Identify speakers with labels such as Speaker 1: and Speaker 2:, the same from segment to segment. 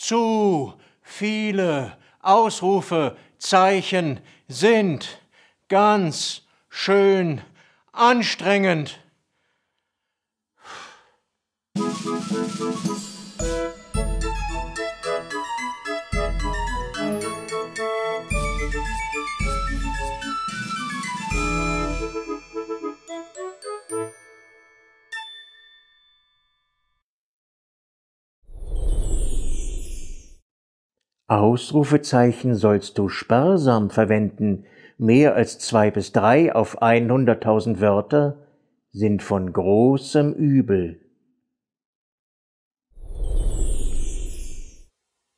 Speaker 1: zu viele Ausrufe, Zeichen sind ganz schön anstrengend. Ausrufezeichen sollst du sparsam verwenden, mehr als zwei bis drei auf 100.000 Wörter sind von großem Übel.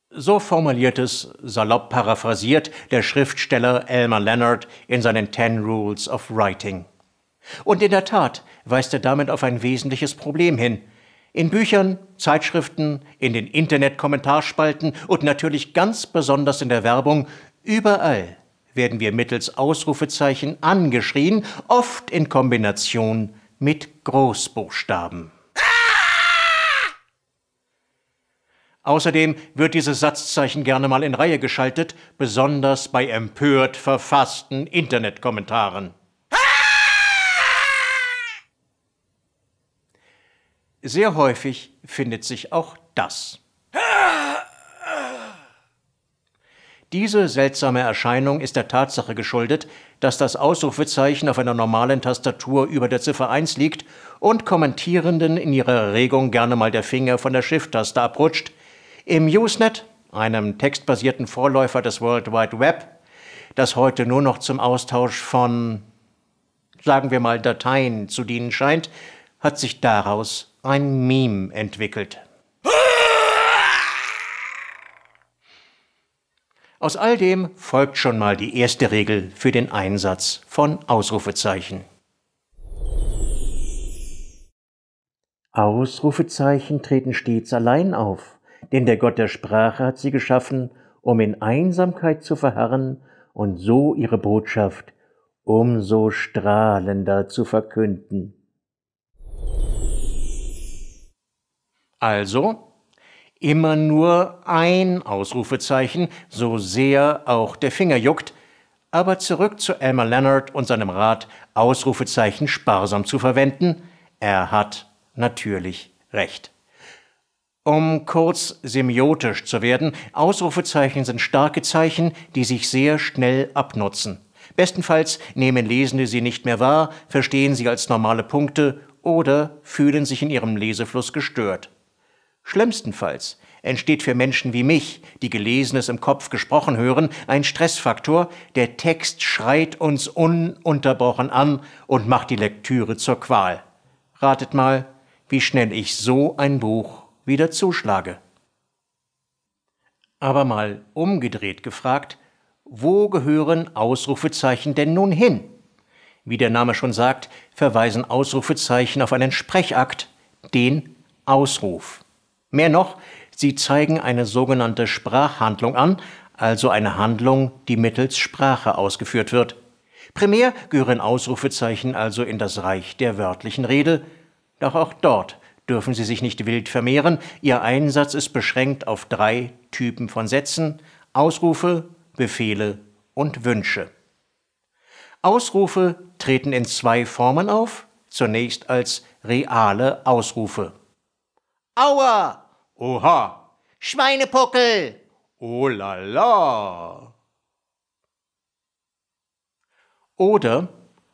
Speaker 1: So formuliert es, salopp paraphrasiert, der Schriftsteller Elmer Leonard in seinen Ten Rules of Writing. Und in der Tat weist er damit auf ein wesentliches Problem hin – in Büchern, Zeitschriften, in den Internet-Kommentarspalten und natürlich ganz besonders in der Werbung, überall werden wir mittels Ausrufezeichen angeschrien, oft in Kombination mit Großbuchstaben. Außerdem wird dieses Satzzeichen gerne mal in Reihe geschaltet, besonders bei empört verfassten Internetkommentaren. Sehr häufig findet sich auch das. Diese seltsame Erscheinung ist der Tatsache geschuldet, dass das Ausrufezeichen auf einer normalen Tastatur über der Ziffer 1 liegt und Kommentierenden in ihrer Erregung gerne mal der Finger von der Shift-Taste abrutscht. Im Usenet, einem textbasierten Vorläufer des World Wide Web, das heute nur noch zum Austausch von, sagen wir mal, Dateien zu dienen scheint, hat sich daraus ein Meme entwickelt. Aus all dem folgt schon mal die erste Regel für den Einsatz von Ausrufezeichen. Ausrufezeichen treten stets allein auf, denn der Gott der Sprache hat sie geschaffen, um in Einsamkeit zu verharren und so ihre Botschaft umso strahlender zu verkünden. Also immer nur ein Ausrufezeichen, so sehr auch der Finger juckt, aber zurück zu Elmer Leonard und seinem Rat, Ausrufezeichen sparsam zu verwenden. Er hat natürlich recht. Um kurz semiotisch zu werden, Ausrufezeichen sind starke Zeichen, die sich sehr schnell abnutzen. Bestenfalls nehmen Lesende sie nicht mehr wahr, verstehen sie als normale Punkte oder fühlen sich in ihrem Lesefluss gestört. Schlimmstenfalls entsteht für Menschen wie mich, die Gelesenes im Kopf gesprochen hören, ein Stressfaktor, der Text schreit uns ununterbrochen an und macht die Lektüre zur Qual. Ratet mal, wie schnell ich so ein Buch wieder zuschlage. Aber mal umgedreht gefragt, wo gehören Ausrufezeichen denn nun hin? Wie der Name schon sagt, verweisen Ausrufezeichen auf einen Sprechakt, den Ausruf. Mehr noch, sie zeigen eine sogenannte Sprachhandlung an, also eine Handlung, die mittels Sprache ausgeführt wird. Primär gehören Ausrufezeichen also in das Reich der wörtlichen Rede, doch auch dort dürfen sie sich nicht wild vermehren, ihr Einsatz ist beschränkt auf drei Typen von Sätzen, Ausrufe, Befehle und Wünsche. Ausrufe treten in zwei Formen auf, zunächst als reale Ausrufe. Aua! Oha! Schweinepuckel! Oh la la! Oder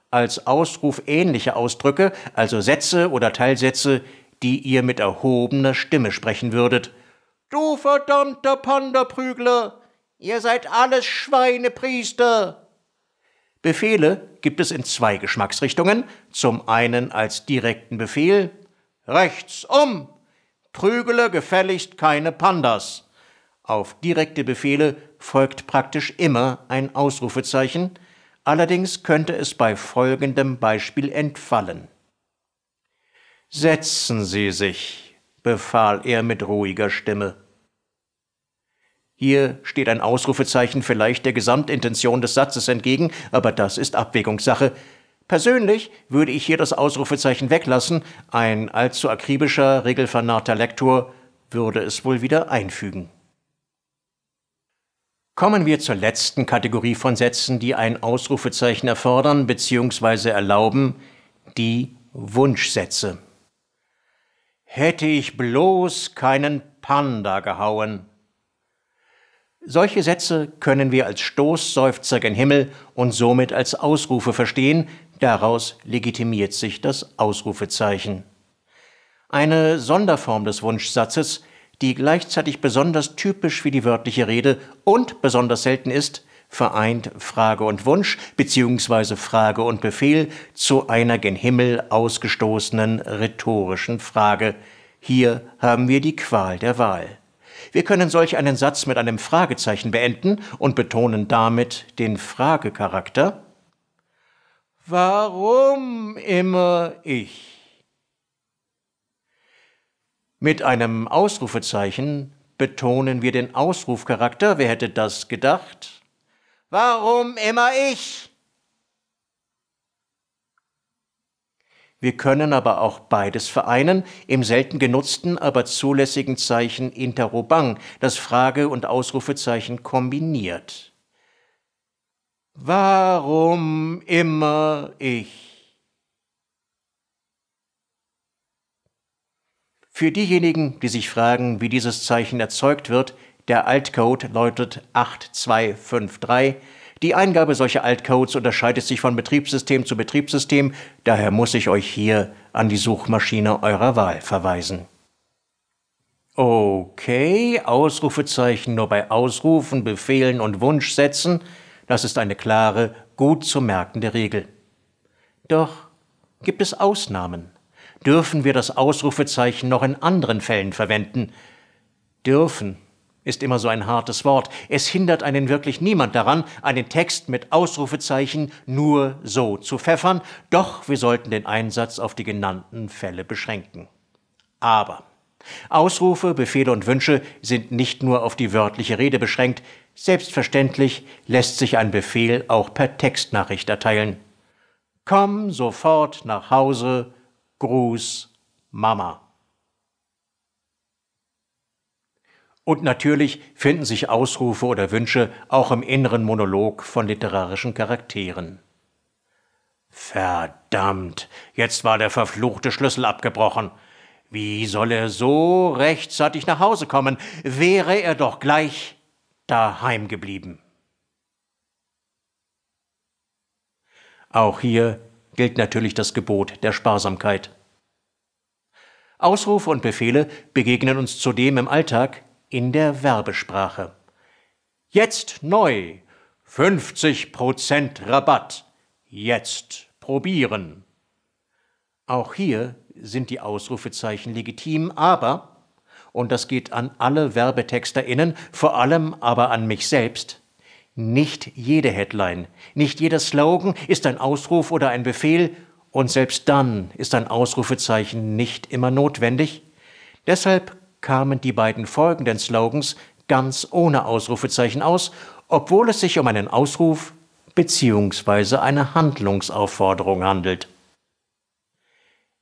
Speaker 1: als Ausruf ähnliche Ausdrücke, also Sätze oder Teilsätze, die ihr mit erhobener Stimme sprechen würdet. Du verdammter Pandaprügler! Ihr seid alles Schweinepriester! Befehle gibt es in zwei Geschmacksrichtungen. Zum einen als direkten Befehl rechts um Prügele gefälligst keine Pandas. Auf direkte Befehle folgt praktisch immer ein Ausrufezeichen, allerdings könnte es bei folgendem Beispiel entfallen. Setzen Sie sich, befahl er mit ruhiger Stimme. Hier steht ein Ausrufezeichen vielleicht der Gesamtintention des Satzes entgegen, aber das ist Abwägungssache. Persönlich würde ich hier das Ausrufezeichen weglassen, ein allzu akribischer, regelfanater Lektor würde es wohl wieder einfügen. Kommen wir zur letzten Kategorie von Sätzen, die ein Ausrufezeichen erfordern bzw. erlauben, die Wunschsätze. Hätte ich bloß keinen Panda gehauen. Solche Sätze können wir als Stoßseufzer gen Himmel und somit als Ausrufe verstehen, Daraus legitimiert sich das Ausrufezeichen. Eine Sonderform des Wunschsatzes, die gleichzeitig besonders typisch für die wörtliche Rede und besonders selten ist, vereint Frage und Wunsch bzw. Frage und Befehl zu einer gen Himmel ausgestoßenen rhetorischen Frage. Hier haben wir die Qual der Wahl. Wir können solch einen Satz mit einem Fragezeichen beenden und betonen damit den Fragecharakter, Warum immer ich? Mit einem Ausrufezeichen betonen wir den Ausrufcharakter. Wer hätte das gedacht? Warum immer ich? Wir können aber auch beides vereinen im selten genutzten, aber zulässigen Zeichen Interrobang, das Frage- und Ausrufezeichen kombiniert. Warum immer ich? Für diejenigen, die sich fragen, wie dieses Zeichen erzeugt wird, der Altcode läutet 8253. Die Eingabe solcher Altcodes unterscheidet sich von Betriebssystem zu Betriebssystem, daher muss ich euch hier an die Suchmaschine eurer Wahl verweisen. Okay, Ausrufezeichen nur bei Ausrufen, Befehlen und Wunschsätzen – das ist eine klare, gut zu merkende Regel. Doch gibt es Ausnahmen? Dürfen wir das Ausrufezeichen noch in anderen Fällen verwenden? Dürfen ist immer so ein hartes Wort. Es hindert einen wirklich niemand daran, einen Text mit Ausrufezeichen nur so zu pfeffern, doch wir sollten den Einsatz auf die genannten Fälle beschränken. Aber Ausrufe, Befehle und Wünsche sind nicht nur auf die wörtliche Rede beschränkt, selbstverständlich lässt sich ein Befehl auch per Textnachricht erteilen. Komm sofort nach Hause, Gruß, Mama. Und natürlich finden sich Ausrufe oder Wünsche auch im inneren Monolog von literarischen Charakteren. Verdammt, jetzt war der verfluchte Schlüssel abgebrochen. Wie soll er so rechtzeitig nach Hause kommen? Wäre er doch gleich daheim geblieben. Auch hier gilt natürlich das Gebot der Sparsamkeit. Ausrufe und Befehle begegnen uns zudem im Alltag in der Werbesprache. Jetzt neu 50% Rabatt. Jetzt probieren. Auch hier sind die Ausrufezeichen legitim, aber, und das geht an alle WerbetexterInnen, vor allem aber an mich selbst, nicht jede Headline, nicht jeder Slogan ist ein Ausruf oder ein Befehl, und selbst dann ist ein Ausrufezeichen nicht immer notwendig. Deshalb kamen die beiden folgenden Slogans ganz ohne Ausrufezeichen aus, obwohl es sich um einen Ausruf bzw. eine Handlungsaufforderung handelt.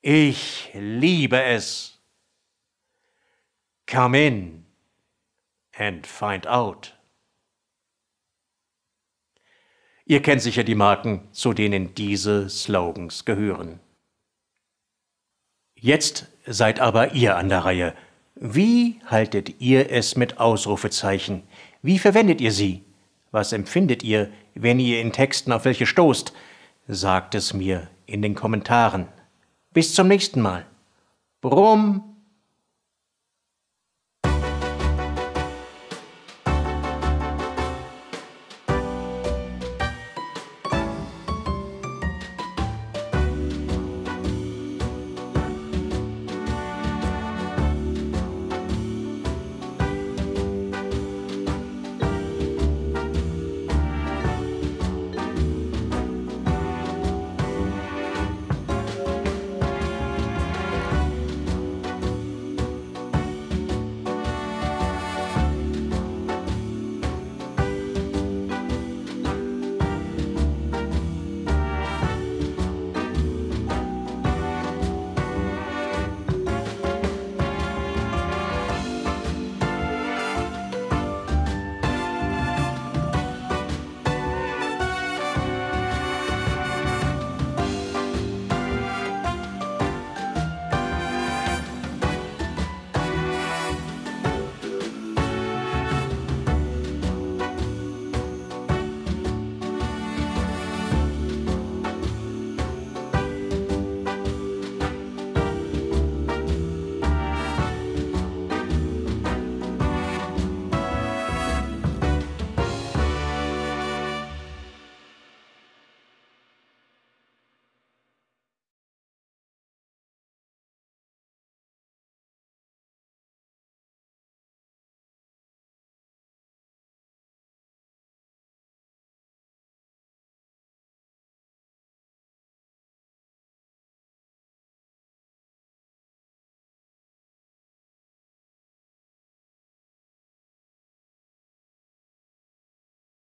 Speaker 1: Ich liebe es. Come in and find out. Ihr kennt sicher die Marken, zu denen diese Slogans gehören. Jetzt seid aber ihr an der Reihe. Wie haltet ihr es mit Ausrufezeichen? Wie verwendet ihr sie? Was empfindet ihr, wenn ihr in Texten auf welche stoßt? Sagt es mir in den Kommentaren. Bis zum nächsten Mal. Brumm.